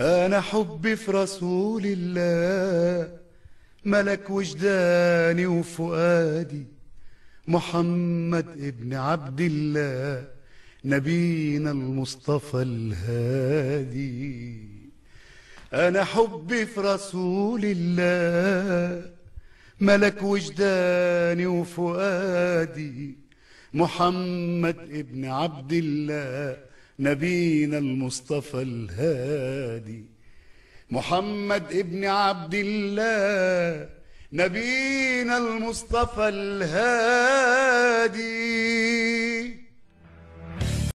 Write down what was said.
أنا حبي في رسول الله ملك وجداني وفؤادي محمد ابن عبد الله نبينا المصطفى الهادي أنا حبي في رسول الله ملك وجداني وفؤادي محمد ابن عبد الله نبينا المصطفى الهادي محمد ابن عبد الله نبينا المصطفى الهادي